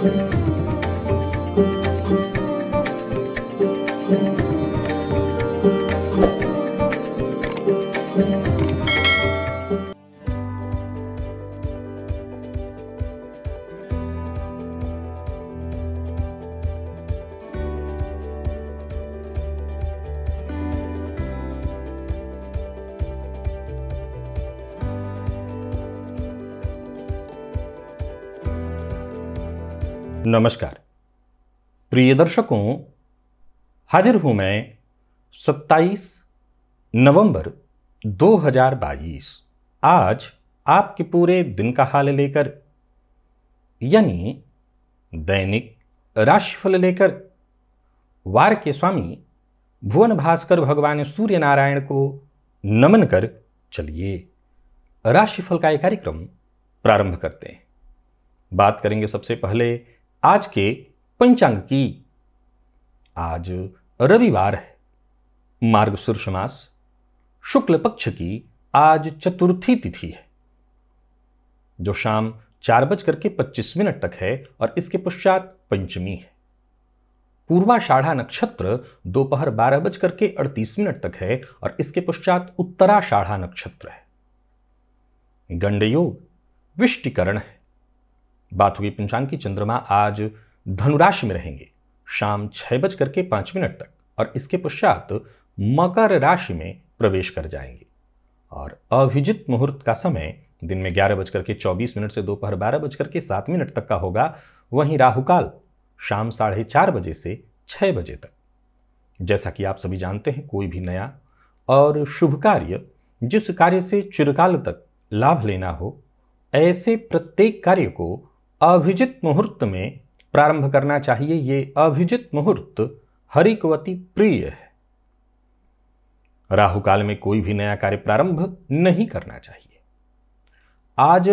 Thank you. नमस्कार प्रिय दर्शकों हाजिर हूं मैं 27 नवंबर 2022 आज आपके पूरे दिन का हाल लेकर यानी दैनिक राशिफल लेकर वार के स्वामी भुवन भास्कर भगवान सूर्य नारायण को नमन कर चलिए राशिफल का यह कार्यक्रम प्रारंभ करते हैं बात करेंगे सबसे पहले आज के पंचांग की आज रविवार है मार्ग मास शुक्ल पक्ष की आज चतुर्थी तिथि है जो शाम चार बज करके पच्चीस मिनट तक है और इसके पश्चात पंचमी है पूर्वाषाढ़ा नक्षत्र दोपहर बारह बज करके अड़तीस मिनट तक है और इसके पश्चात उत्तराषाढ़ा नक्षत्र है गंड योग विष्टिकरण है बात हुई पंचांग की चंद्रमा आज धनुराशि में रहेंगे शाम छह बज करके पांच मिनट तक और इसके पश्चात मकर राशि में प्रवेश कर जाएंगे और अभिजित मुहूर्त का समय दिन में ग्यारह बजकर के चौबीस मिनट से दोपहर बारह बजकर के सात मिनट तक का होगा वहीं राहुकाल शाम साढ़े चार बजे से छह बजे तक जैसा कि आप सभी जानते हैं कोई भी नया और शुभ कार्य जिस कार्य से चिरकाल तक लाभ लेना हो ऐसे प्रत्येक कार्य को अभिजित मुहूर्त में प्रारंभ करना चाहिए ये अभिजित मुहूर्त हरिकवती प्रिय है राहु काल में कोई भी नया कार्य प्रारंभ नहीं करना चाहिए आज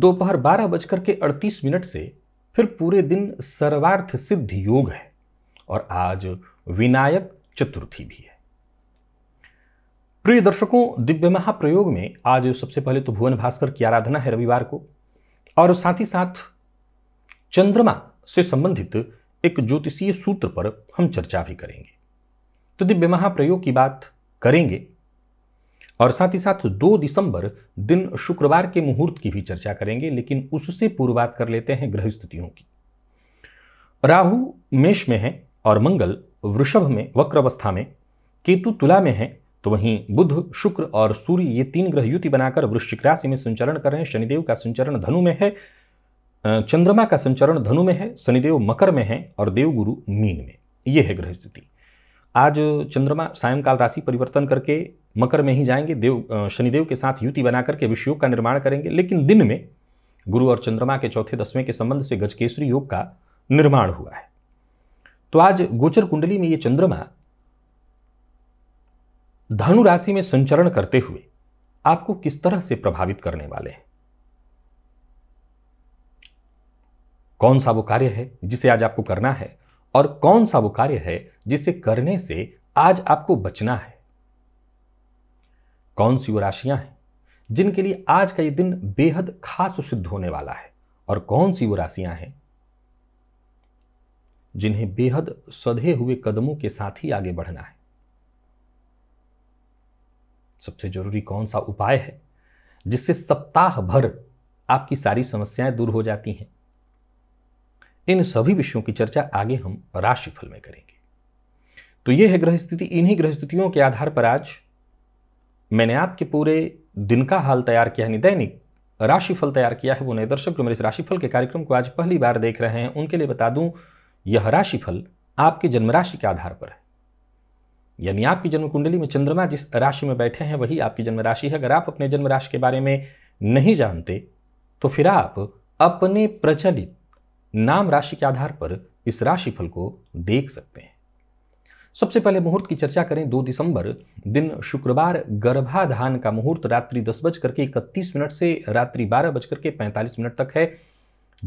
दोपहर बारह बजकर के अड़तीस मिनट से फिर पूरे दिन सर्वार्थ सिद्ध योग है और आज विनायक चतुर्थी भी है प्रिय दर्शकों दिव्य महाप्रयोग में आज सबसे पहले तो भुवन भास्कर की आराधना है रविवार को और साथ ही साथ चंद्रमा से संबंधित एक ज्योतिषीय सूत्र पर हम चर्चा भी करेंगे तो दिव्य महाप्रयोग की बात करेंगे और साथ ही साथ 2 दिसंबर दिन शुक्रवार के मुहूर्त की भी चर्चा करेंगे लेकिन उससे पूर्व बात कर लेते हैं ग्रह स्थितियों की राहु मेष में है और मंगल वृषभ में वक्र अवस्था में केतु तुला में है तो वहीं बुध शुक्र और सूर्य ये तीन ग्रह युति बनाकर वृश्चिक राशि में संचरण कर रहे हैं शनिदेव का संचरण धनु में है चंद्रमा का संचरण धनु में है शनिदेव मकर में है और देवगुरु मीन में ये है ग्रह स्थिति आज चंद्रमा सायंकाल राशि परिवर्तन करके मकर में ही जाएंगे देव शनिदेव के साथ युति बना करके विषयोग का निर्माण करेंगे लेकिन दिन में गुरु और चंद्रमा के चौथे दसवें के संबंध से गजकेश्वरी योग का निर्माण हुआ है तो आज गोचर कुंडली में ये चंद्रमा धनु राशि में संचरण करते हुए आपको किस तरह से प्रभावित करने वाले हैं कौन सा वो कार्य है जिसे आज आपको करना है और कौन सा वो कार्य है जिसे करने से आज आपको बचना है कौन सी वो राशियां हैं जिनके लिए आज का ये दिन बेहद खास सिद्ध होने वाला है और कौन सी वो राशियां हैं जिन्हें बेहद सधे हुए कदमों के साथ ही आगे बढ़ना है सबसे ज़रूरी कौन सा उपाय है जिससे सप्ताह भर आपकी सारी समस्याएं दूर हो जाती हैं इन सभी विषयों की चर्चा आगे हम राशिफल में करेंगे तो यह है ग्रह स्थिति इन्हीं ग्रह स्थितियों के आधार पर आज मैंने आपके पूरे दिन का हाल तैयार किया है दैनिक राशिफल तैयार किया है वो नए दर्शक जो मेरे इस राशिफल के कार्यक्रम को आज पहली बार देख रहे हैं उनके लिए बता दूं यह राशिफल आपके राशि के आधार पर है यानी आपकी जन्म कुंडली में चंद्रमा जिस राशि में बैठे हैं वही आपकी जन्म राशि है अगर आप अपने जन्म राशि के बारे में नहीं जानते तो फिर आप अपने प्रचलित नाम राशि के आधार पर इस राशिफल को देख सकते हैं सबसे पहले मुहूर्त की चर्चा करें दो दिसंबर दिन शुक्रवार गर्भाधान का मुहूर्त रात्रि दस बज करके इकतीस मिनट से रात्रि बारह बजकर के पैंतालीस मिनट तक है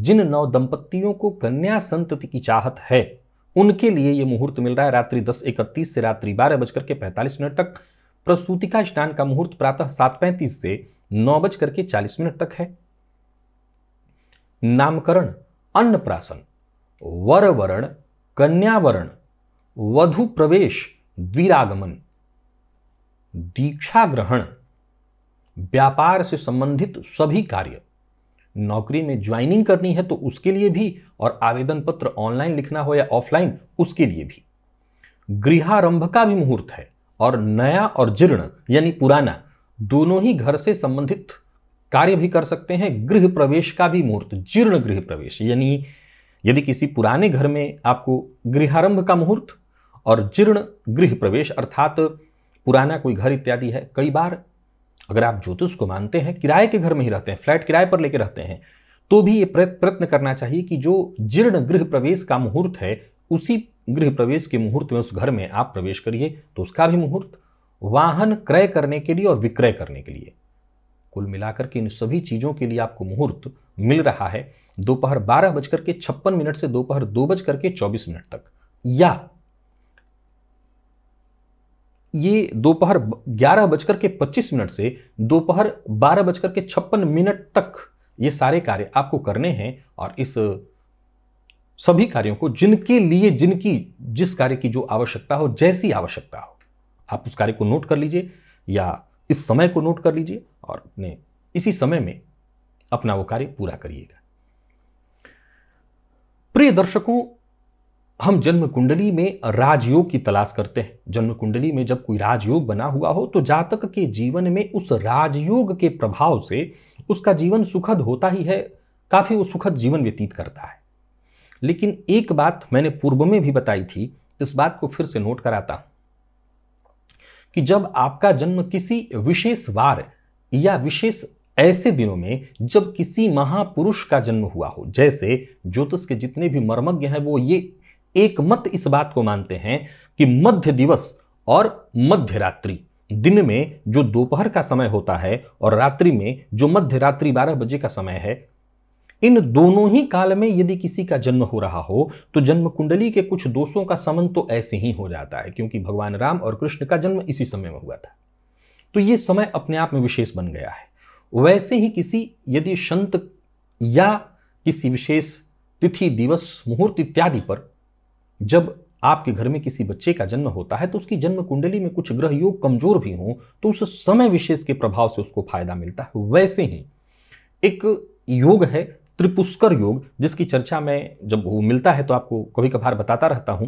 जिन नव दंपत्तियों को कन्या संतति की चाहत है उनके लिए ये मुहूर्त मिल रहा है रात्रि दस इकतीस से रात्रि बारह बजकर के पैंतालीस मिनट तक प्रसूतिका स्नान का मुहूर्त प्रातः सात पैंतीस से नौ बजकर के चालीस मिनट तक है नामकरण अन्नप्राशन वरवरण कन्यावरण वधु प्रवेश द्विरागमन दीक्षा ग्रहण व्यापार से संबंधित सभी कार्य नौकरी में ज्वाइनिंग करनी है तो उसके लिए भी और आवेदन पत्र ऑनलाइन लिखना हो या ऑफलाइन उसके लिए भी गृहारंभ का भी मुहूर्त है और नया और जीर्ण यानी पुराना दोनों ही घर से संबंधित कार्य भी कर सकते हैं गृह प्रवेश का भी मुहूर्त जीर्ण गृह प्रवेश यानी यदि किसी पुराने घर में आपको गृहारंभ का मुहूर्त और जीर्ण गृह प्रवेश अर्थात पुराना कोई घर इत्यादि है कई बार अगर आप ज्योतिष को मानते हैं किराए के घर में ही रहते हैं फ्लैट किराए पर लेके रहते हैं तो भी ये प्रयत्न करना चाहिए कि जो जीर्ण गृह प्रवेश का मुहूर्त है उसी गृह प्रवेश के मुहूर्त में उस घर में आप प्रवेश करिए तो उसका भी मुहूर्त वाहन क्रय करने के लिए और विक्रय करने के लिए कुल मिलाकर के इन सभी चीज़ों के लिए आपको मुहूर्त मिल रहा है दोपहर बारह बजकर के छप्पन मिनट से दोपहर दो बजकर के चौबीस मिनट तक या ये दोपहर ग्यारह बजकर के पच्चीस मिनट से दोपहर बारह बजकर के छप्पन मिनट तक ये सारे कार्य आपको करने हैं और इस सभी कार्यों को जिनके लिए जिनकी जिस कार्य की जो आवश्यकता हो जैसी आवश्यकता हो आप उस कार्य को नोट कर लीजिए या इस समय को नोट कर लीजिए और अपने इसी समय में अपना वो कार्य पूरा करिएगा प्रिय दर्शकों हम जन्म कुंडली में राजयोग की तलाश करते हैं जन्म कुंडली में जब कोई राजयोग बना हुआ हो तो जातक के जीवन में उस राजयोग के प्रभाव से उसका जीवन सुखद होता ही है काफ़ी वो सुखद जीवन व्यतीत करता है लेकिन एक बात मैंने पूर्व में भी बताई थी इस बात को फिर से नोट कराता हूं कि जब आपका जन्म किसी विशेष वार या विशेष ऐसे दिनों में जब किसी महापुरुष का जन्म हुआ हो जैसे ज्योतिष के जितने भी मर्मज्ञ हैं वो ये एकमत इस बात को मानते हैं कि मध्य दिवस और मध्य रात्रि दिन में जो दोपहर का समय होता है और रात्रि में जो मध्य रात्रि बारह बजे का समय है इन दोनों ही काल में यदि किसी का जन्म हो रहा हो तो जन्म कुंडली के कुछ दोषों का समन तो ऐसे ही हो जाता है क्योंकि भगवान राम और कृष्ण का जन्म इसी समय में हुआ था तो ये समय अपने आप में विशेष बन गया है वैसे ही किसी यदि संत या किसी विशेष तिथि दिवस मुहूर्त इत्यादि पर जब आपके घर में किसी बच्चे का जन्म होता है तो उसकी जन्म कुंडली में कुछ ग्रह योग कमजोर भी हो तो उस समय विशेष के प्रभाव से उसको फायदा मिलता है वैसे ही एक योग है त्रिपुष्कर योग जिसकी चर्चा में जब वो मिलता है तो आपको कभी कभार बताता रहता हूं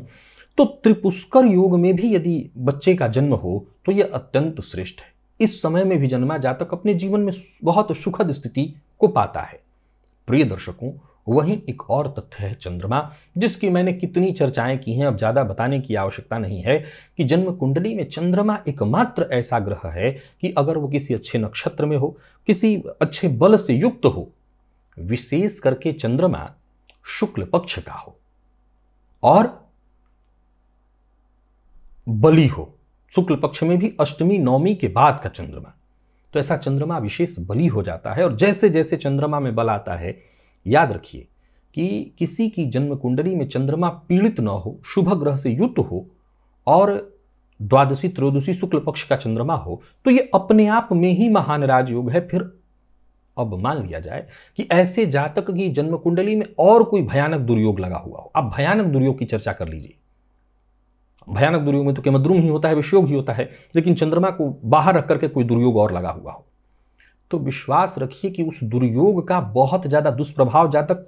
तो त्रिपुष्कर योग में भी यदि बच्चे का जन्म हो तो यह अत्यंत श्रेष्ठ है इस समय में भी जन्मा जातक अपने जीवन में बहुत सुखद स्थिति को पाता है प्रिय दर्शकों वहीं एक और तथ्य है चंद्रमा जिसकी मैंने कितनी चर्चाएं की हैं अब ज़्यादा बताने की आवश्यकता नहीं है कि जन्म कुंडली में चंद्रमा एकमात्र ऐसा ग्रह है कि अगर वो किसी अच्छे नक्षत्र में हो किसी अच्छे बल से युक्त हो विशेष करके चंद्रमा शुक्ल पक्ष का हो और बली हो शुक्ल पक्ष में भी अष्टमी नवमी के बाद का चंद्रमा तो ऐसा चंद्रमा विशेष बली हो जाता है और जैसे जैसे चंद्रमा में बल आता है याद रखिए कि किसी की जन्म कुंडली में चंद्रमा पीड़ित न हो शुभ ग्रह से युक्त हो और द्वादशी त्रयोदशी शुक्ल पक्ष का चंद्रमा हो तो ये अपने आप में ही महान राजयोग है फिर अब मान लिया जाए कि ऐसे जातक की जन्म कुंडली में और कोई भयानक दुर्योग लगा हुआ हो आप भयानक दुर्योग की चर्चा कर लीजिए भयानक दुर्योग में तो केमद्रुम ही होता है विषयोग ही होता है लेकिन चंद्रमा को बाहर रख करके कोई दुर्योग और लगा हुआ हो तो विश्वास रखिए कि उस दुर्योग का बहुत ज़्यादा दुष्प्रभाव जहाँ तक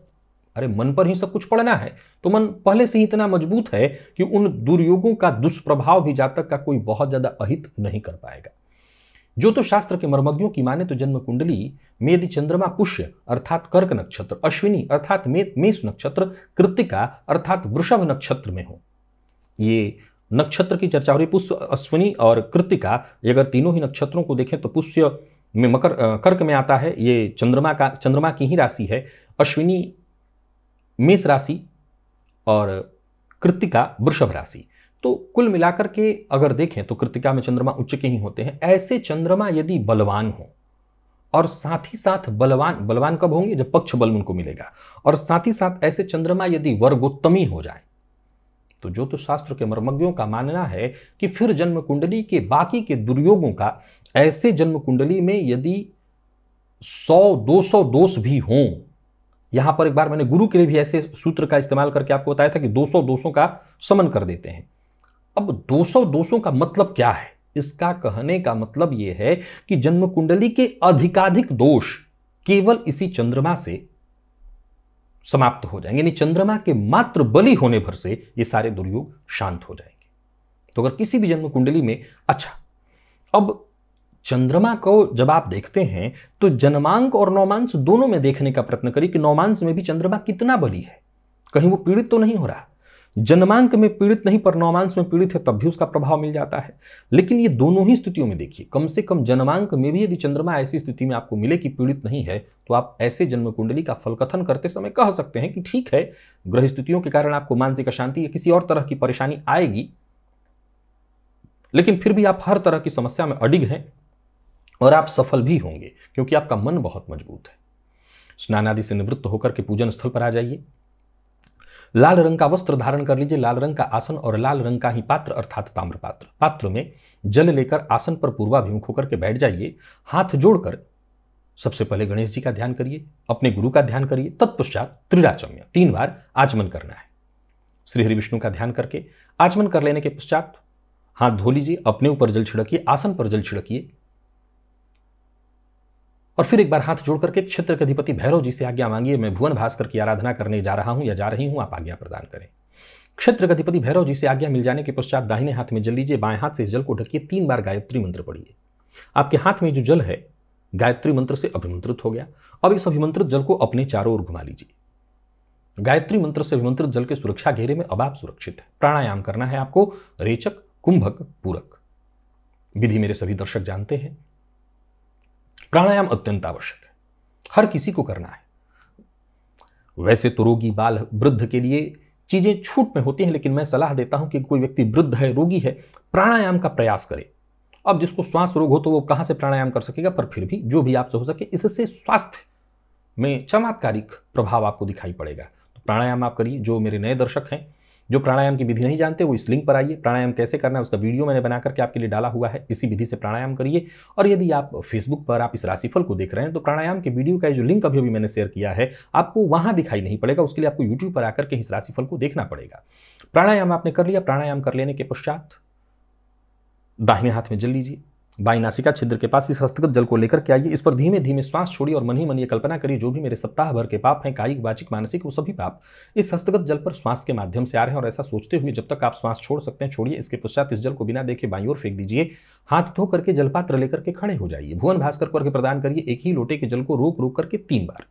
अरे मन पर ही सब कुछ पड़ना है तो मन पहले से ही इतना मजबूत है कि उन दुर्योगों का दुष्प्रभाव भी जातक का कोई बहुत ज़्यादा अहित नहीं कर पाएगा जो तो शास्त्र के मर्मज्ञों की माने तो जन्म कुंडली मेदि चंद्रमा पुष्य अर्थात कर्क नक्षत्र अश्विनी अर्थात मेष नक्षत्र कृतिका अर्थात वृषभ नक्षत्र में हो ये नक्षत्र की चर्चा हो रही पुष्य अश्विनी और कृतिका अगर तीनों ही नक्षत्रों को देखें तो पुष्य में मकर कर्क में आता है ये चंद्रमा का चंद्रमा की ही राशि है अश्विनी मेष राशि और कृतिका वृषभ राशि तो कुल मिलाकर के अगर देखें तो कृतिका में चंद्रमा उच्च के ही होते हैं ऐसे चंद्रमा यदि बलवान हो और साथ ही साथ बलवान बलवान कब होंगे जब पक्ष बल उनको मिलेगा और साथ ही साथ ऐसे चंद्रमा यदि वर्गोत्तमी हो जाए तो ज्योतिष शास्त्र के मर्मज्ञों का मानना है कि फिर जन्म कुंडली के बाकी के दुर्योगों का ऐसे जन्म कुंडली में यदि 100-200 दोष भी हों यहां पर एक बार मैंने गुरु के लिए भी ऐसे सूत्र का इस्तेमाल करके आपको बताया था कि 200 दोषों का समन कर देते हैं अब 200 दोषों का मतलब क्या है इसका कहने का मतलब यह है कि जन्म कुंडली के अधिकाधिक दोष केवल इसी चंद्रमा से समाप्त हो जाएंगे यानी चंद्रमा के मात्र बलि होने भर से ये सारे दुर्योग शांत हो जाएंगे तो अगर किसी भी जन्म कुंडली में अच्छा अब चंद्रमा को जब आप देखते हैं तो जन्मांक और नौमांस दोनों में देखने का प्रयत्न करिए कि नौमांस में भी चंद्रमा कितना बली है कहीं वो पीड़ित तो नहीं हो रहा जन्मांक में पीड़ित नहीं पर नौमांस में पीड़ित है तब भी उसका प्रभाव मिल जाता है लेकिन ये दोनों ही स्थितियों में देखिए कम से कम जन्मांक में भी यदि चंद्रमा ऐसी स्थिति में आपको मिले कि पीड़ित नहीं है तो आप ऐसे जन्म कुंडली का फलकथन करते समय कह सकते हैं कि ठीक है ग्रह स्थितियों के कारण आपको मानसिक अशांति या किसी और तरह की परेशानी आएगी लेकिन फिर भी आप हर तरह की समस्या में अडिग हैं और आप सफल भी होंगे क्योंकि आपका मन बहुत मजबूत है स्नान आदि से निवृत्त होकर के पूजन स्थल पर आ जाइए लाल रंग का वस्त्र धारण कर लीजिए लाल रंग का आसन और लाल रंग का ही पात्र अर्थात ताम्र पात्र पात्र में जल लेकर आसन पर पूर्वाभिमुख होकर के बैठ जाइए हाथ जोड़कर सबसे पहले गणेश जी का ध्यान करिए अपने गुरु का ध्यान करिए तत्पश्चात त्रिराचम्य तीन बार आचमन करना है श्री हरि विष्णु का ध्यान करके आचमन कर लेने के पश्चात हाथ धो लीजिए अपने ऊपर जल छिड़किए आसन पर जल छिड़किए और फिर एक बार हाथ जोड़ करके क्षेत्र के अधिपति भैरव जी से आज्ञा मांगिए मैं भुवन भास्कर की आराधना करने जा रहा हूं या जा रही हूं आप आज्ञा प्रदान करें क्षेत्र अधिपति भैरव जी से आज्ञा मिल जाने के पश्चात दाहिने हाथ में जल लीजिए बाएं हाथ से जल को ढकिए तीन बार गायत्री मंत्र पढ़िए आपके हाथ में जो जल है गायत्री मंत्र से अभिमंत्रित हो गया अब इस अभिमंत्रित जल को अपने चारों ओर घुमा लीजिए गायत्री मंत्र से अभिमंत्रित जल के सुरक्षा घेरे में अब आप सुरक्षित है प्राणायाम करना है आपको रेचक कुंभक पूरक विधि मेरे सभी दर्शक जानते हैं प्राणायाम अत्यंत आवश्यक है हर किसी को करना है वैसे तो रोगी बाल वृद्ध के लिए चीज़ें छूट में होती हैं लेकिन मैं सलाह देता हूं कि कोई व्यक्ति वृद्ध है रोगी है प्राणायाम का प्रयास करे अब जिसको श्वास रोग हो तो वो कहां से प्राणायाम कर सकेगा पर फिर भी जो भी आपसे हो सके इससे स्वास्थ्य में चमत्कारिक प्रभाव आपको दिखाई पड़ेगा तो प्राणायाम आप करिए जो मेरे नए दर्शक हैं जो प्राणायाम की विधि नहीं जानते वो इस लिंक पर आइए प्राणायाम कैसे करना है उसका वीडियो मैंने बना करके आपके लिए डाला हुआ है इसी विधि से प्राणायाम करिए और यदि आप फेसबुक पर आप इस राशिफल को देख रहे हैं तो प्राणायाम के वीडियो का जो लिंक अभी अभी मैंने शेयर किया है आपको वहाँ दिखाई नहीं पड़ेगा उसके लिए आपको यूट्यूब पर आकर के इस राशिफल को देखना पड़ेगा प्राणायाम आपने कर लिया प्राणायाम कर लेने के पश्चात दाहिने हाथ में जल लीजिए बाई नासिका छिद्र के पास इस हस्तगत जल को लेकर के आइए इस पर धीमे धीमे श्वास छोड़िए और मन ही मन ये कल्पना करिए जो भी मेरे सप्ताह भर के पाप हैं कायिक वाचिक मानसिक वो सभी पाप इस हस्तगत जल पर श्वास के माध्यम से आ रहे हैं और ऐसा सोचते हुए जब तक आप श्वास छोड़ सकते हैं छोड़िए इसके पश्चात इस जल को बिना देखे बाई और फेंक दीजिए हाथ धो करके जलपात्र लेकर के खड़े हो जाइए भुवन भास्कर करके प्रदान करिए एक ही लोटे के जल को रोक रोक करके तीन बार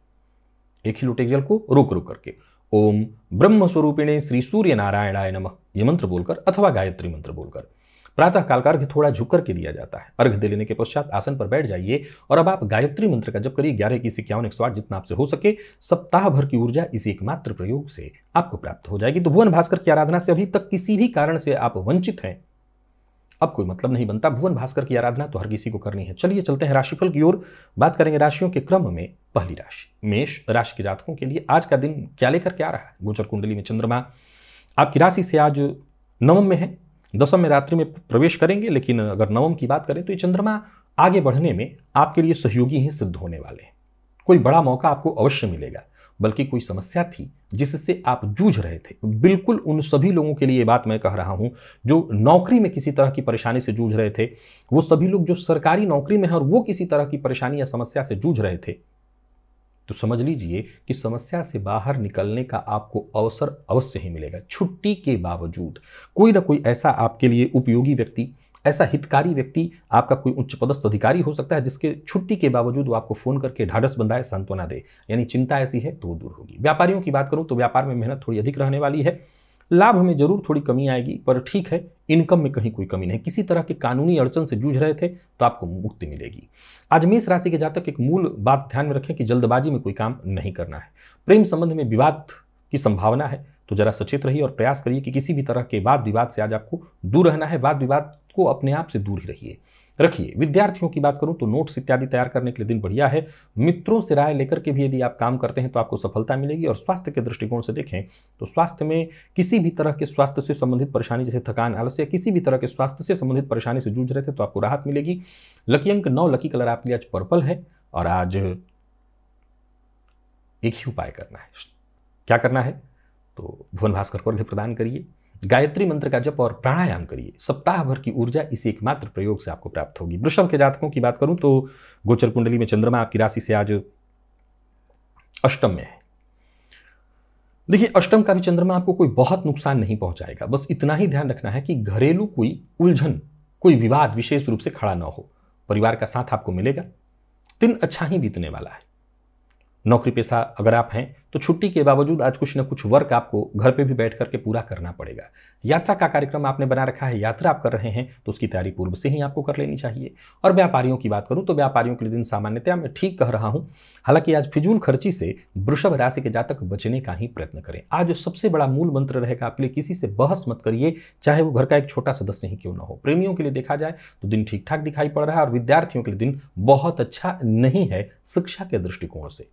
एक ही लोटे के जल को रोक रोक करके ओम ब्रह्म स्वरूपिणे श्री सूर्य नारायणाय नमः ये मंत्र बोलकर अथवा गायत्री मंत्र बोलकर प्रातः काल का अर्घ्य थोड़ा झुक करके दिया जाता है अर्घ्य दे लेने के पश्चात आसन पर बैठ जाइए और अब आप गायत्री मंत्र का जब करिए ग्यारह इक्कीस इक्यावन एक सौ आठ जितना आपसे हो सके सप्ताह भर की ऊर्जा इसी एकमात्र प्रयोग से आपको प्राप्त हो जाएगी तो भुवन भास्कर की आराधना से अभी तक किसी भी कारण से आप वंचित हैं अब कोई मतलब नहीं बनता भुवन भास्कर की आराधना तो हर किसी को करनी है चलिए चलते हैं राशिफल की ओर बात करेंगे राशियों के क्रम में पहली राशि मेष राशि के जातकों के लिए आज का दिन क्या लेकर क्या रहा है गोचर कुंडली में चंद्रमा आपकी राशि से आज नवम में है दसम में रात्रि में प्रवेश करेंगे लेकिन अगर नवम की बात करें तो ये चंद्रमा आगे बढ़ने में आपके लिए सहयोगी ही सिद्ध होने वाले हैं कोई बड़ा मौका आपको अवश्य मिलेगा बल्कि कोई समस्या थी जिससे आप जूझ रहे थे बिल्कुल उन सभी लोगों के लिए ये बात मैं कह रहा हूँ जो नौकरी में किसी तरह की परेशानी से जूझ रहे थे वो सभी लोग जो सरकारी नौकरी में हैं और वो किसी तरह की परेशानी या समस्या से जूझ रहे थे तो समझ लीजिए कि समस्या से बाहर निकलने का आपको अवसर अवश्य ही मिलेगा छुट्टी के बावजूद कोई ना कोई ऐसा आपके लिए उपयोगी व्यक्ति ऐसा हितकारी व्यक्ति आपका कोई उच्च पदस्थ अधिकारी हो सकता है जिसके छुट्टी के बावजूद वो आपको फ़ोन करके ढाढ़स बंधाए सांत्वना दे यानी चिंता ऐसी है तो दूर होगी व्यापारियों की बात करूँ तो व्यापार में मेहनत थोड़ी अधिक रहने वाली है लाभ में जरूर थोड़ी कमी आएगी पर ठीक है इनकम में कहीं कोई कमी नहीं किसी तरह के कानूनी अड़चन से जूझ रहे थे तो आपको मुक्ति मिलेगी आज मेष राशि के जातक एक मूल बात ध्यान में रखें कि जल्दबाजी में कोई काम नहीं करना है प्रेम संबंध में विवाद की संभावना है तो जरा सचेत रहिए और प्रयास करिए कि किसी भी तरह के वाद विवाद से आज आपको दूर रहना है वाद विवाद को अपने आप से दूर ही रहिए रखिए विद्यार्थियों की बात करूं तो नोट्स इत्यादि तैयार करने के लिए दिन बढ़िया है मित्रों से राय लेकर के भी यदि आप काम करते हैं तो आपको सफलता मिलेगी और स्वास्थ्य के दृष्टिकोण से देखें तो स्वास्थ्य में किसी भी तरह के स्वास्थ्य से संबंधित परेशानी जैसे थकान आलस्य या किसी भी तरह के स्वास्थ्य से संबंधित परेशानी से जूझ रहे थे तो आपको राहत मिलेगी लकी अंक नौ लकी कलर आपके लिए आज पर्पल है और आज एक ही उपाय करना है क्या करना है तो भुवन भास्कर को भी प्रदान करिए गायत्री मंत्र का जप और प्राणायाम करिए सप्ताह भर की ऊर्जा इस एकमात्र प्रयोग से आपको प्राप्त होगी वृषभ के जातकों की बात करूं तो गोचर कुंडली में चंद्रमा आपकी राशि से आज अष्टम में है देखिए अष्टम का भी चंद्रमा आपको कोई बहुत नुकसान नहीं पहुंचाएगा बस इतना ही ध्यान रखना है कि घरेलू कोई उलझन कोई विवाद विशेष रूप से खड़ा ना हो परिवार का साथ आपको मिलेगा दिन अच्छा ही बीतने वाला है नौकरी पेशा अगर आप हैं तो छुट्टी के बावजूद आज कुछ ना कुछ वर्क आपको घर पे भी बैठ करके पूरा करना पड़ेगा यात्रा का कार्यक्रम आपने बना रखा है यात्रा आप कर रहे हैं तो उसकी तैयारी पूर्व से ही आपको कर लेनी चाहिए और व्यापारियों की बात करूँ तो व्यापारियों के लिए दिन सामान्यतया मैं ठीक कह रहा हूँ हालांकि आज फिजूल खर्ची से वृषभ राशि के जातक बचने का ही प्रयत्न करें आज सबसे बड़ा मूल मंत्र रहेगा आपके लिए किसी से बहस मत करिए चाहे वो घर का एक छोटा सदस्य ही क्यों ना हो प्रेमियों के लिए देखा जाए तो दिन ठीक ठाक दिखाई पड़ रहा है और विद्यार्थियों के लिए दिन बहुत अच्छा नहीं है शिक्षा के दृष्टिकोण से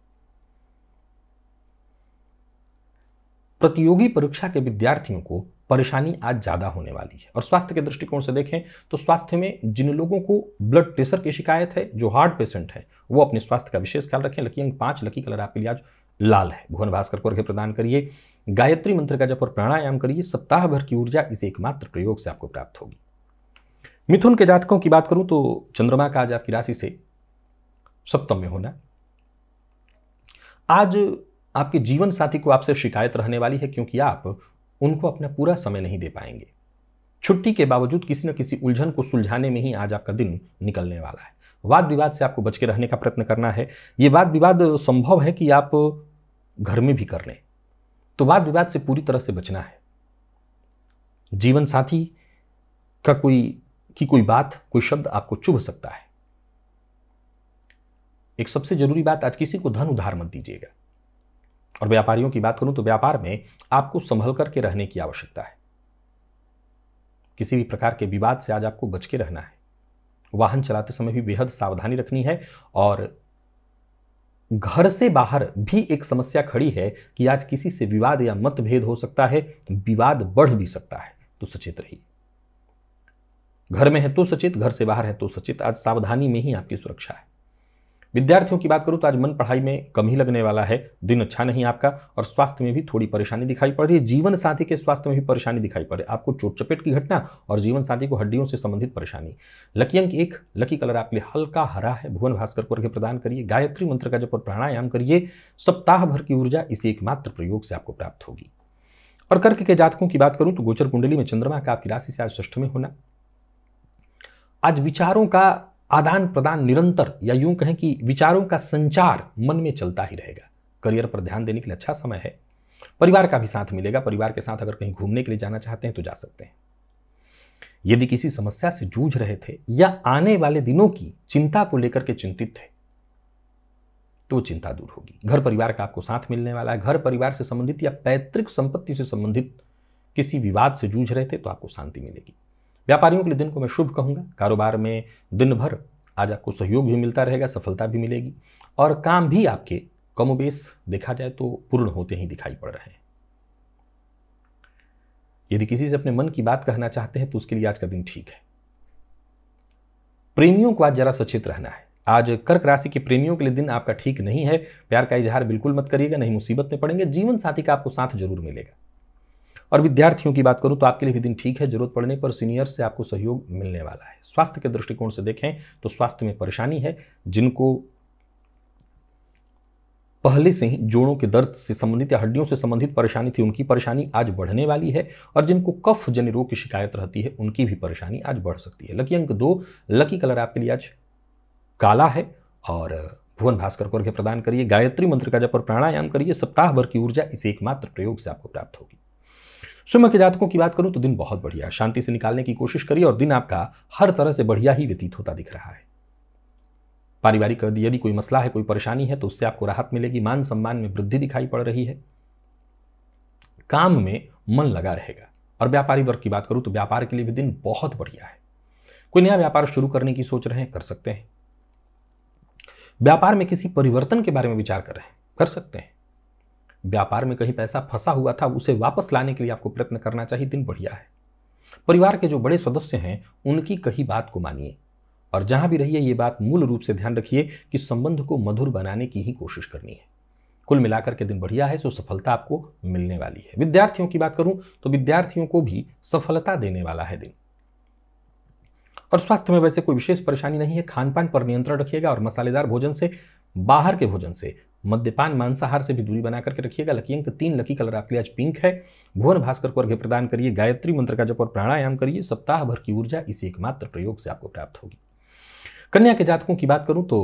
प्रतियोगी परीक्षा के विद्यार्थियों को परेशानी आज ज़्यादा होने वाली है और स्वास्थ्य के दृष्टिकोण से देखें तो स्वास्थ्य में जिन लोगों को ब्लड प्रेशर की शिकायत है जो हार्ट पेशेंट है वो अपने स्वास्थ्य का विशेष ख्याल रखें लकी अंक पांच लकी कलर आपके लिए आज लाल है भुवन भास्कर को अर्घ्य प्रदान करिए गायत्री मंत्र का जप और प्राणायाम करिए सप्ताह भर की ऊर्जा इस एकमात्र प्रयोग से आपको प्राप्त होगी मिथुन के जातकों की बात करूं तो चंद्रमा का आज आपकी राशि से सप्तम में होना आज आपके जीवन साथी को आपसे शिकायत रहने वाली है क्योंकि आप उनको अपना पूरा समय नहीं दे पाएंगे छुट्टी के बावजूद किसी न किसी उलझन को सुलझाने में ही आज आपका दिन निकलने वाला है वाद विवाद से आपको बच के रहने का प्रयत्न करना है ये वाद विवाद संभव है कि आप घर में भी कर लें तो वाद विवाद से पूरी तरह से बचना है जीवन साथी का कोई की कोई बात कोई शब्द आपको चुभ सकता है एक सबसे जरूरी बात आज किसी को धन उधार मत दीजिएगा और व्यापारियों की बात करूं तो व्यापार में आपको संभल करके रहने की आवश्यकता है किसी भी प्रकार के विवाद से आज आपको बच के रहना है वाहन चलाते समय भी बेहद सावधानी रखनी है और घर से बाहर भी एक समस्या खड़ी है कि आज किसी से विवाद या मतभेद हो सकता है विवाद बढ़ भी सकता है तो सचेत रहिए घर में है तो सचेत घर से बाहर है तो सचेत आज सावधानी में ही आपकी सुरक्षा है विद्यार्थियों की बात करूं तो आज मन पढ़ाई में कम ही लगने वाला है दिन अच्छा नहीं आपका और स्वास्थ्य में भी थोड़ी परेशानी दिखाई पड़ रही है जीवन साथी के स्वास्थ्य में भी परेशानी दिखाई पड़ रही है आपको चोट चपेट की घटना और जीवन साथी को हड्डियों से संबंधित परेशानी लकी अंक एक लकी कलर आपके लिए हल्का हरा है भुवन भास्कर को अर्घ्य प्रदान करिए गायत्री मंत्र का जब प्राणायाम करिए सप्ताह भर की ऊर्जा इसी एकमात्र प्रयोग से आपको प्राप्त होगी और कर्क के जातकों की बात करूं तो गोचर कुंडली में चंद्रमा का आपकी राशि से आज ष्ठ में होना आज विचारों का आदान प्रदान निरंतर या यूं कहें कि विचारों का संचार मन में चलता ही रहेगा करियर पर ध्यान देने के लिए अच्छा समय है परिवार का भी साथ मिलेगा परिवार के साथ अगर कहीं घूमने के लिए जाना चाहते हैं तो जा सकते हैं यदि किसी समस्या से जूझ रहे थे या आने वाले दिनों की चिंता को लेकर के चिंतित थे तो चिंता दूर होगी घर परिवार का आपको साथ मिलने वाला है घर परिवार से संबंधित या पैतृक संपत्ति से संबंधित किसी विवाद से जूझ रहे थे तो आपको शांति मिलेगी व्यापारियों के लिए दिन को मैं शुभ कहूँगा कारोबार में दिन भर आज आपको सहयोग भी मिलता रहेगा सफलता भी मिलेगी और काम भी आपके कमोबेश देखा जाए तो पूर्ण होते ही दिखाई पड़ रहे हैं यदि किसी से अपने मन की बात कहना चाहते हैं तो उसके लिए आज का दिन ठीक है प्रेमियों को आज जरा सचेत रहना है आज कर्क राशि के प्रेमियों के लिए दिन आपका ठीक नहीं है प्यार का इजहार बिल्कुल मत करिएगा नहीं मुसीबत में पड़ेंगे जीवन साथी का आपको साथ जरूर मिलेगा और विद्यार्थियों की बात करूं तो आपके लिए भी दिन ठीक है जरूरत पड़ने पर सीनियर से आपको सहयोग मिलने वाला है स्वास्थ्य के दृष्टिकोण से देखें तो स्वास्थ्य में परेशानी है जिनको पहले से ही जोड़ों के दर्द से संबंधित या हड्डियों से संबंधित परेशानी थी उनकी परेशानी आज बढ़ने वाली है और जिनको कफ जन रोग की शिकायत रहती है उनकी भी परेशानी आज बढ़ सकती है लकी अंक दो लकी कलर आपके लिए आज काला है और भुवन भास्कर को अर्घ्य प्रदान करिए गायत्री मंत्र का जब प्राणायाम करिए सप्ताह भर की ऊर्जा इस एकमात्र प्रयोग से आपको प्राप्त होगी शुभ के जातकों की बात करूं तो दिन बहुत बढ़िया शांति से निकालने की कोशिश करिए और दिन आपका हर तरह से बढ़िया ही व्यतीत होता दिख रहा है पारिवारिक यदि कोई मसला है कोई परेशानी है तो उससे आपको राहत मिलेगी मान सम्मान में वृद्धि दिखाई पड़ रही है काम में मन लगा रहेगा और व्यापारी वर्ग की बात करूं तो व्यापार के लिए भी दिन बहुत बढ़िया है कोई नया व्यापार शुरू करने की सोच रहे हैं कर सकते हैं व्यापार में किसी परिवर्तन के बारे में विचार कर रहे हैं कर सकते हैं व्यापार में कहीं पैसा फंसा हुआ था उसे वापस लाने के लिए आपको प्रयत्न करना चाहिए दिन बढ़िया है परिवार के जो बड़े सदस्य हैं उनकी कही बात को मानिए और जहां भी रहिए ये बात मूल रूप से ध्यान रखिए कि संबंध को मधुर बनाने की ही कोशिश करनी है कुल मिलाकर के दिन बढ़िया है सो सफलता आपको मिलने वाली है विद्यार्थियों की बात करूं तो विद्यार्थियों को भी सफलता देने वाला है दिन और स्वास्थ्य में वैसे कोई विशेष परेशानी नहीं है खान पान पर नियंत्रण रखिएगा और मसालेदार भोजन से बाहर के भोजन से मद्यपान मांसाहार से भी दूरी बना करके रखिएगा लकी अंक तीन लकी कलर आपके लिए आज पिंक है भुवन भास्कर को अर्घ्य प्रदान करिए गायत्री मंत्र का जप और प्राणायाम करिए सप्ताह भर की ऊर्जा इसी एकमात्र प्रयोग से आपको प्राप्त होगी कन्या के जातकों की बात करूं तो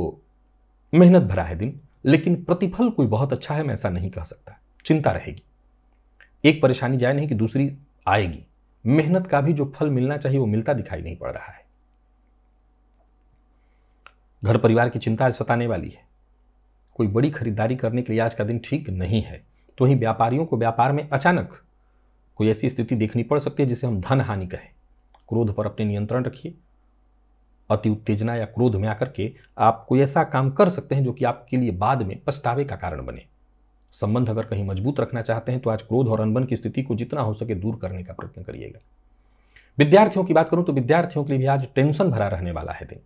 मेहनत भरा है दिन लेकिन प्रतिफल कोई बहुत अच्छा है मैं ऐसा नहीं कह सकता चिंता रहेगी एक परेशानी जाए नहीं कि दूसरी आएगी मेहनत का भी जो फल मिलना चाहिए वो मिलता दिखाई नहीं पड़ रहा है घर परिवार की चिंता सताने वाली है कोई बड़ी खरीदारी करने के लिए आज का दिन ठीक नहीं है तो ही व्यापारियों को व्यापार में अचानक कोई ऐसी स्थिति देखनी पड़ सकती है जिसे हम धन हानि कहें क्रोध पर अपने नियंत्रण रखिए अति उत्तेजना या क्रोध में आकर के आप कोई ऐसा काम कर सकते हैं जो कि आपके लिए बाद में पछतावे का कारण बने संबंध अगर कहीं मजबूत रखना चाहते हैं तो आज क्रोध और अनबन की स्थिति को जितना हो सके दूर करने का प्रयत्न करिएगा विद्यार्थियों की बात करूं तो विद्यार्थियों के लिए भी आज टेंशन भरा रहने वाला है दिन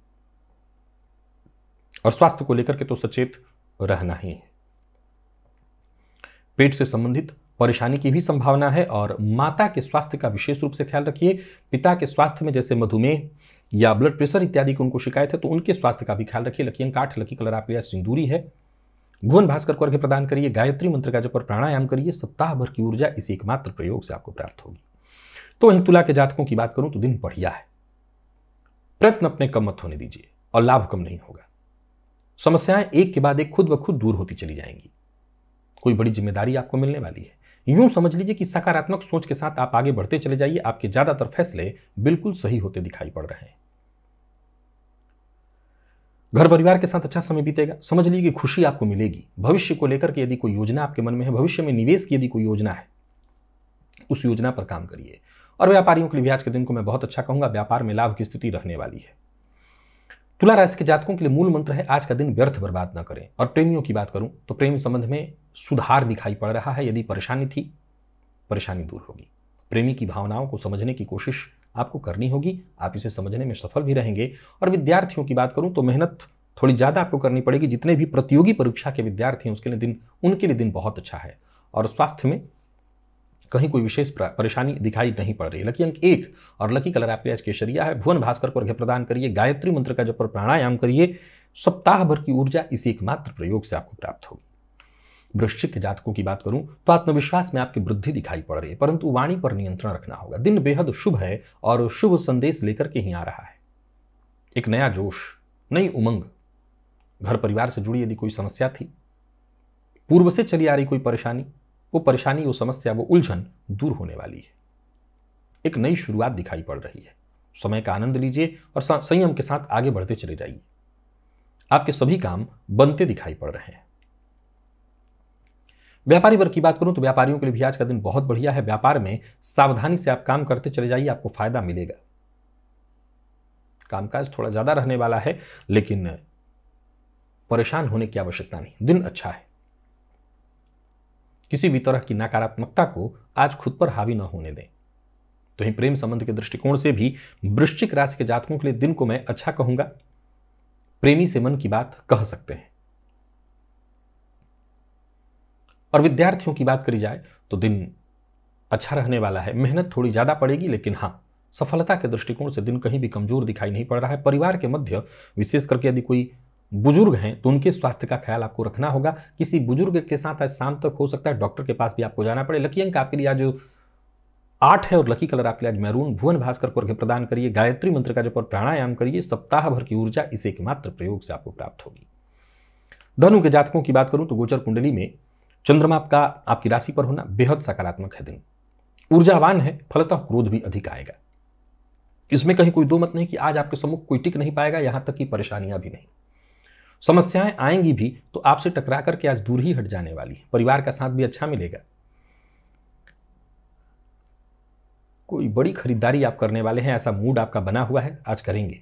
और स्वास्थ्य को लेकर के तो सचेत रहना ही है पेट से संबंधित परेशानी की भी संभावना है और माता के स्वास्थ्य का विशेष रूप से ख्याल रखिए पिता के स्वास्थ्य में जैसे मधुमेह या ब्लड प्रेशर इत्यादि की उनको शिकायत है तो उनके स्वास्थ्य का भी ख्याल रखिए लकी अंकाठ लकी कलर आपके लिए सिंदूरी है भुवन भास्कर को अर्घ्य प्रदान करिए गायत्री मंत्र का जप और प्राणायाम करिए सप्ताह भर की ऊर्जा इसी एकमात्र प्रयोग से आपको प्राप्त होगी तो वहीं तुला के जातकों की बात करूं तो दिन बढ़िया है प्रयत्न अपने कम मत होने दीजिए और लाभ कम नहीं होगा समस्याएं एक के बाद एक खुद ब खुद दूर होती चली जाएंगी कोई बड़ी जिम्मेदारी आपको मिलने वाली है यूं समझ लीजिए कि सकारात्मक सोच के साथ आप आगे बढ़ते चले जाइए आपके ज़्यादातर फैसले बिल्कुल सही होते दिखाई पड़ रहे हैं घर परिवार के साथ अच्छा समय बीतेगा समझ लीजिए कि खुशी आपको मिलेगी भविष्य को लेकर के यदि कोई योजना आपके मन में है भविष्य में निवेश की यदि कोई योजना है उस योजना पर काम करिए और व्यापारियों के लिए भी आज के दिन को मैं बहुत अच्छा कहूंगा व्यापार में लाभ की स्थिति रहने वाली है तुला राशि के जातकों के लिए मूल मंत्र है आज का दिन व्यर्थ बर्बाद न करें और प्रेमियों की बात करूं तो प्रेम संबंध में सुधार दिखाई पड़ रहा है यदि परेशानी थी परेशानी दूर होगी प्रेमी की भावनाओं को समझने की कोशिश आपको करनी होगी आप इसे समझने में सफल भी रहेंगे और विद्यार्थियों की बात करूं तो मेहनत थोड़ी ज़्यादा आपको करनी पड़ेगी जितने भी प्रतियोगी परीक्षा के विद्यार्थी हैं उसके लिए दिन उनके लिए दिन बहुत अच्छा है और स्वास्थ्य में कहीं कोई विशेष परेशानी दिखाई नहीं पड़ रही है लकी अंक एक और लकी कलर आपके आज शरिया है भुवन भास्कर को अर्घ्य प्रदान करिए गायत्री मंत्र का जब पर प्राणायाम करिए सप्ताह भर की ऊर्जा इसी एकमात्र प्रयोग से आपको प्राप्त होगी वृश्चिक जातकों की बात करूं तो आत्मविश्वास में आपकी वृद्धि दिखाई पड़ रही है परंतु वाणी पर नियंत्रण रखना होगा दिन बेहद शुभ है और शुभ संदेश लेकर के ही आ रहा है एक नया जोश नई उमंग घर परिवार से जुड़ी यदि कोई समस्या थी पूर्व से चली आ रही कोई परेशानी वो परेशानी वो समस्या वो उलझन दूर होने वाली है एक नई शुरुआत दिखाई पड़ रही है समय का आनंद लीजिए और संयम के साथ आगे बढ़ते चले जाइए आपके सभी काम बनते दिखाई पड़ रहे हैं व्यापारी वर्ग की बात करूं तो व्यापारियों के लिए भी आज का दिन बहुत बढ़िया है व्यापार में सावधानी से आप काम करते चले जाइए आपको फायदा मिलेगा कामकाज थोड़ा ज्यादा रहने वाला है लेकिन परेशान होने की आवश्यकता नहीं दिन अच्छा है किसी भी तरह की नकारात्मकता को आज खुद पर हावी न होने दें तो ही प्रेम संबंध के दृष्टिकोण से भी वृश्चिक राशि के जातकों के लिए दिन को मैं अच्छा कहूंगा प्रेमी से मन की बात कह सकते हैं और विद्यार्थियों की बात करी जाए तो दिन अच्छा रहने वाला है मेहनत थोड़ी ज़्यादा पड़ेगी लेकिन हां सफलता के दृष्टिकोण से दिन कहीं भी कमजोर दिखाई नहीं पड़ रहा है परिवार के मध्य विशेष करके यदि कोई बुजुर्ग हैं तो उनके स्वास्थ्य का ख्याल आपको रखना होगा किसी बुजुर्ग के साथ आज शाम तक हो सकता है डॉक्टर के पास भी आपको जाना पड़े लकी अंक आपके लिए आज आठ है और लकी कलर आपके लिए आज मैरून भुवन भास्कर को अर्घ्य प्रदान करिए गायत्री मंत्र का जब और प्राणायाम करिए सप्ताह भर की ऊर्जा इस एकमात्र प्रयोग से आपको प्राप्त होगी धनु के जातकों की बात करूं तो गोचर कुंडली में चंद्रमा आपका आपकी राशि पर होना बेहद सकारात्मक है दिन ऊर्जावान है फलतः क्रोध भी अधिक आएगा इसमें कहीं कोई दो मत नहीं कि आज आपके सम्मुख कोई टिक नहीं पाएगा यहां तक कि परेशानियां भी नहीं समस्याएं आएंगी भी तो आपसे टकरा करके आज दूर ही हट जाने वाली है परिवार का साथ भी अच्छा मिलेगा कोई बड़ी खरीदारी आप करने वाले हैं ऐसा मूड आपका बना हुआ है आज करेंगे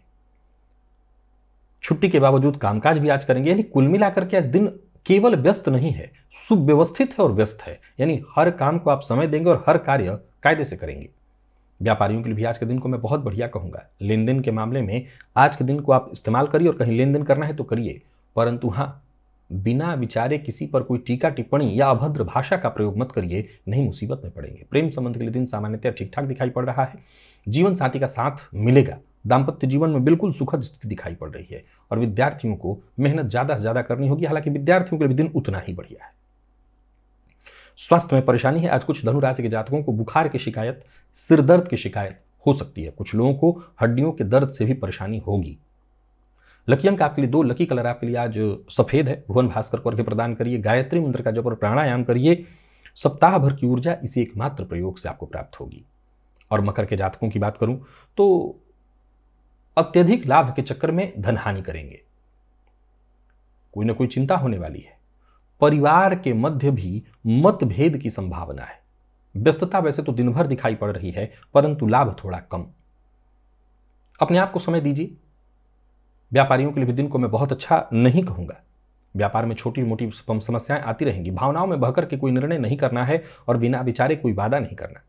छुट्टी के बावजूद कामकाज भी आज करेंगे यानी कुल मिलाकर के आज दिन केवल व्यस्त नहीं है सुव्यवस्थित है और व्यस्त है यानी हर काम को आप समय देंगे और हर कार्य कायदे से करेंगे व्यापारियों के लिए भी आज के दिन को मैं बहुत बढ़िया कहूँगा लेन देन के मामले में आज के दिन को आप इस्तेमाल करिए और कहीं लेन देन करना है तो करिए परंतु हाँ बिना विचारे किसी पर कोई टीका टिप्पणी या अभद्र भाषा का प्रयोग मत करिए नहीं मुसीबत में पड़ेंगे प्रेम संबंध के लिए दिन सामान्यतः ठीक ठाक दिखाई पड़ रहा है जीवन साथी का साथ मिलेगा दाम्पत्य जीवन में बिल्कुल सुखद स्थिति दिखाई पड़ रही है और विद्यार्थियों को मेहनत ज़्यादा से ज़्यादा करनी होगी हालांकि विद्यार्थियों के लिए दिन उतना ही बढ़िया है स्वास्थ्य में परेशानी है आज कुछ धनु राशि के जातकों को बुखार की शिकायत सिरदर्द की शिकायत हो सकती है कुछ लोगों को हड्डियों के दर्द से भी परेशानी होगी लकी अंक आपके लिए दो लकी कलर आपके लिए आज सफेद है भुवन भास्कर को अर्घ्य प्रदान करिए गायत्री मंत्र का जब और प्राणायाम करिए सप्ताह भर की ऊर्जा इसी एकमात्र प्रयोग से आपको प्राप्त होगी और मकर के जातकों की बात करूं तो अत्यधिक लाभ के चक्कर में धनहानि करेंगे कोई ना कोई चिंता होने वाली है परिवार के मध्य भी मतभेद की संभावना है व्यस्तता वैसे तो दिन भर दिखाई पड़ रही है परंतु लाभ थोड़ा कम अपने आप को समय दीजिए व्यापारियों के लिए भी दिन को मैं बहुत अच्छा नहीं कहूंगा व्यापार में छोटी मोटी समस्याएं आती रहेंगी भावनाओं में बहकर के कोई निर्णय नहीं करना है और बिना विचारे कोई वादा नहीं करना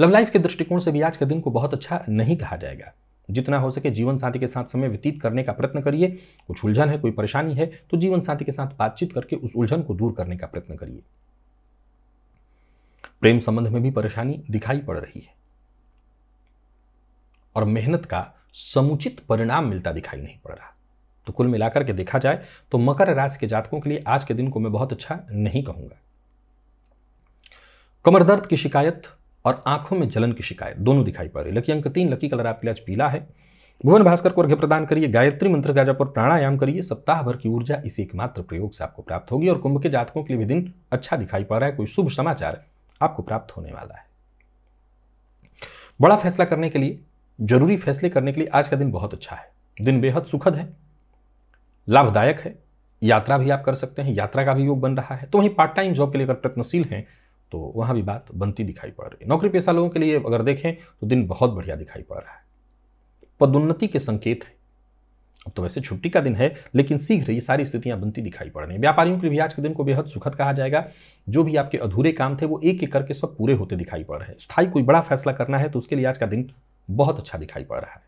लव लाइफ के दृष्टिकोण से भी आज के दिन को बहुत अच्छा नहीं कहा जाएगा जितना हो सके जीवन साथी के साथ समय व्यतीत करने का प्रयत्न करिए कुछ उलझन है कोई परेशानी है तो जीवन साथी के साथ बातचीत करके उस उलझन को दूर करने का प्रयत्न करिए प्रेम संबंध में भी परेशानी दिखाई पड़ रही है और मेहनत का समुचित परिणाम मिलता दिखाई नहीं पड़ रहा तो कुल मिलाकर के देखा जाए तो मकर राशि के जातकों के लिए आज के दिन को मैं बहुत अच्छा नहीं कहूंगा कमर दर्द की शिकायत और आंखों में जलन की शिकायत दोनों दिखाई पड़ रही लकी अंक तीन लकी कलर आपके लिए आज पीला है भुवन भास्कर को अर्घ्य प्रदान करिए गायत्री मंत्र का जप और प्राणायाम करिए सप्ताह भर की ऊर्जा इसी एकमात्र प्रयोग से आपको प्राप्त होगी और कुंभ के जातकों के लिए भी दिन अच्छा दिखाई पड़ रहा है कोई शुभ समाचार आपको प्राप्त होने वाला है बड़ा फैसला करने के लिए जरूरी फैसले करने के लिए आज का दिन बहुत अच्छा है दिन बेहद सुखद है लाभदायक है यात्रा भी आप कर सकते हैं यात्रा का भी योग बन रहा है तो वहीं पार्ट टाइम जॉब के लिए अगर प्रयत्नशील हैं तो वहाँ भी बात बनती दिखाई पड़ रही है नौकरी पेशा लोगों के लिए अगर देखें तो दिन बहुत बढ़िया दिखाई पड़ रहा है पदोन्नति के संकेत है अब तो वैसे छुट्टी का दिन है लेकिन शीघ्र ये सारी स्थितियां बनती दिखाई पड़ रही हैं व्यापारियों के लिए भी आज के दिन को बेहद सुखद कहा जाएगा जो भी आपके अधूरे काम थे वो एक एक करके सब पूरे होते दिखाई पड़ रहे हैं स्थायी कोई बड़ा फैसला करना है तो उसके लिए आज का दिन बहुत अच्छा दिखाई पड़ रहा है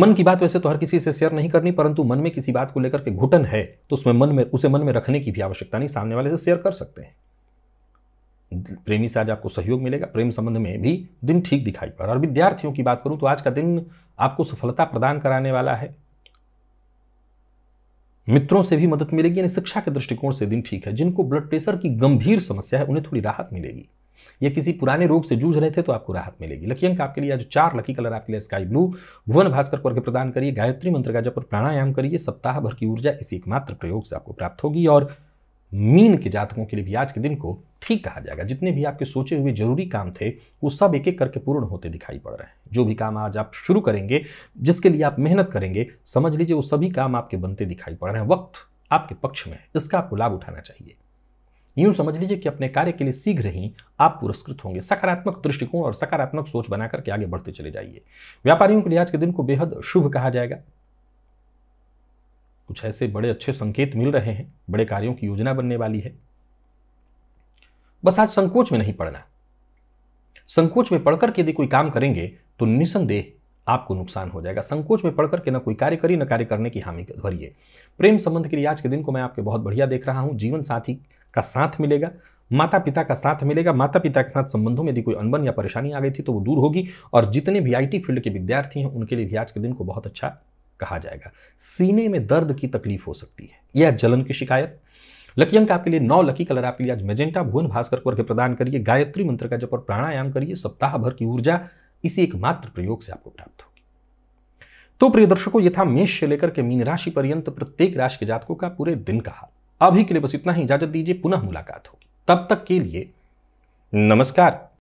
मन की बात वैसे तो हर किसी से शेयर नहीं करनी परंतु मन में किसी बात को लेकर के घुटन है तो उसमें मन में उसे मन में रखने की भी आवश्यकता नहीं सामने वाले से शेयर कर सकते हैं प्रेमी से आज आपको सहयोग मिलेगा प्रेम संबंध में भी दिन ठीक दिखाई पड़ रहा और विद्यार्थियों की बात करूं तो आज का दिन आपको सफलता प्रदान कराने वाला है मित्रों से भी मदद मिलेगी यानी शिक्षा के दृष्टिकोण से दिन ठीक है जिनको ब्लड प्रेशर की गंभीर समस्या है उन्हें थोड़ी राहत मिलेगी या किसी पुराने रोग से जूझ रहे थे तो आपको राहत मिलेगी लकी अंक आपके लिए आज चार लकी कलर आपके लिए स्काई ब्लू भुवन भास्कर को प्रदान करिए गायत्री मंत्र का जब प्राणायाम करिए सप्ताह भर की ऊर्जा इसी एकमात्र प्रयोग से आपको प्राप्त होगी और मीन के जातकों के लिए भी आज के दिन को ठीक कहा जाएगा जितने भी आपके सोचे हुए जरूरी काम थे वो सब एक एक करके पूर्ण होते दिखाई पड़ रहे हैं जो भी काम आज आप शुरू करेंगे जिसके लिए आप मेहनत करेंगे समझ लीजिए वो सभी काम आपके बनते दिखाई पड़ रहे हैं वक्त आपके पक्ष में है इसका आपको लाभ उठाना चाहिए यूं समझ लीजिए कि अपने कार्य के लिए शीघ्र ही आप पुरस्कृत होंगे सकारात्मक दृष्टिकोण और सकारात्मक सोच बनाकर के आगे बढ़ते चले जाइए व्यापारियों के लिए आज के दिन को बेहद शुभ कहा जाएगा कुछ ऐसे बड़े अच्छे संकेत मिल रहे हैं बड़े कार्यों की योजना बनने वाली है बस आज संकोच में नहीं पड़ना संकोच में पढ़कर यदि कोई काम करेंगे तो निसंदेह आपको नुकसान हो जाएगा संकोच में पढ़कर के ना कोई कार्य करिए ना कार्य करने की हामी भरिए प्रेम संबंध के लिए आज के दिन को मैं आपके बहुत बढ़िया देख रहा हूं जीवन साथी का साथ मिलेगा माता पिता का साथ मिलेगा माता पिता के साथ संबंधों में यदि कोई अनबन या परेशानी आ गई थी तो वो दूर होगी और जितने भी आईटी फील्ड के विद्यार्थी हैं उनके लिए भी आज के दिन को बहुत अच्छा कहा जाएगा सीने में दर्द की तकलीफ हो सकती है यह जलन की शिकायत लकी अंक आपके लिए नौ लकी कलर आपके लिए आज मेजेंटा भुवन भास्कर को प्रदान करिए गायत्री मंत्र का जब और प्राणायाम करिए सप्ताह भर की ऊर्जा इसी एकमात्र प्रयोग से आपको प्राप्त होगी तो प्रिय दर्शकों ये था मेष से लेकर के मीन राशि पर्यंत प्रत्येक राशि के जातकों का पूरे दिन का हाल अभी के लिए बस इतना ही इजाजत दीजिए पुनः मुलाकात होगी तब तक के लिए नमस्कार